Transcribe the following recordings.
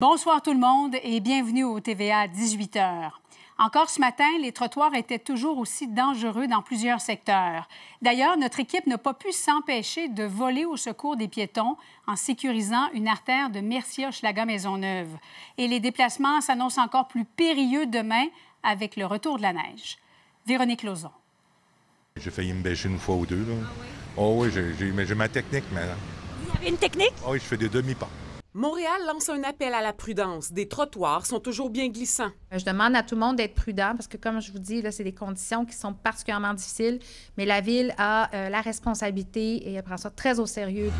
Bonsoir tout le monde et bienvenue au TVA à 18h. Encore ce matin, les trottoirs étaient toujours aussi dangereux dans plusieurs secteurs. D'ailleurs, notre équipe n'a pas pu s'empêcher de voler au secours des piétons en sécurisant une artère de Mercier-Hochelaga-Maisonneuve. Et les déplacements s'annoncent encore plus périlleux demain avec le retour de la neige. Véronique Lozon. J'ai failli me bêcher une fois ou deux. Là. Ah oui? Oh oui, j'ai ma technique, mais. Vous avez une technique? Ah oui, je fais des demi-pas. Montréal lance un appel à la prudence. Des trottoirs sont toujours bien glissants. Je demande à tout le monde d'être prudent parce que, comme je vous dis, là, c'est des conditions qui sont particulièrement difficiles, mais la Ville a euh, la responsabilité et elle prend ça très au sérieux.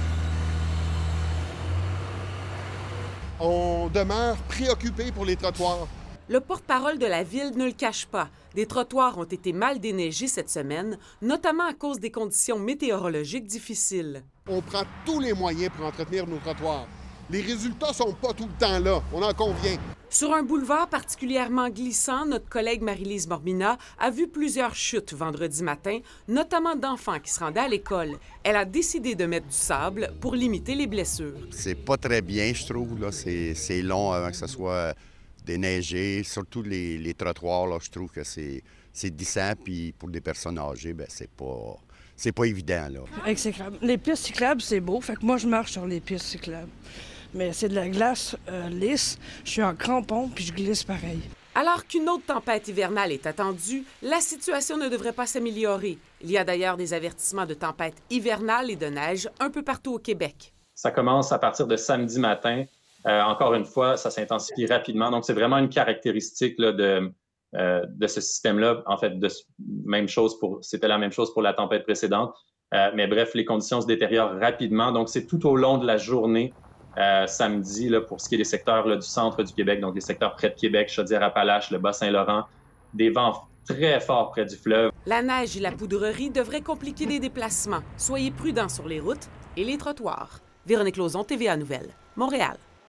On demeure préoccupé pour les trottoirs. Le porte-parole de la ville ne le cache pas. Des trottoirs ont été mal déneigés cette semaine, notamment à cause des conditions météorologiques difficiles. On prend tous les moyens pour entretenir nos trottoirs. Les résultats sont pas tout le temps là, on en convient. Sur un boulevard particulièrement glissant, notre collègue Marie-Lise Morbina a vu plusieurs chutes vendredi matin, notamment d'enfants qui se rendaient à l'école. Elle a décidé de mettre du sable pour limiter les blessures. C'est pas très bien, je trouve. Là. C'est, long avant que ce soit déneigé. Surtout les, trottoirs, là, je trouve que c'est, c'est Puis pour des personnes âgées, ben, c'est pas c'est pas évident. Là. Les pistes cyclables, c'est beau. Fait que moi, je marche sur les pistes cyclables mais c'est de la glace euh, lisse. Je suis en crampon, puis je glisse pareil. Alors qu'une autre tempête hivernale est attendue, la situation ne devrait pas s'améliorer. Il y a d'ailleurs des avertissements de tempête hivernale et de neige un peu partout au Québec. Ça commence à partir de samedi matin. Euh, encore une fois, ça s'intensifie rapidement. Donc, c'est vraiment une caractéristique de, euh, de ce système-là. En fait, même chose pour, c'était la même chose pour la tempête précédente. mais bref, les conditions se détériorent rapidement. Donc, c'est tout au long de la journée euh, samedi pour ce qui est des secteurs du centre du Québec, donc les secteurs près de Québec, Chaudière-Appalaches, le Bas-Saint-Laurent, des vents très forts près du fleuve. La neige et la poudrerie devraient compliquer les déplacements. Soyez prudents sur les routes et les trottoirs. Véronique Lauzon, TVA Nouvelle, Montréal.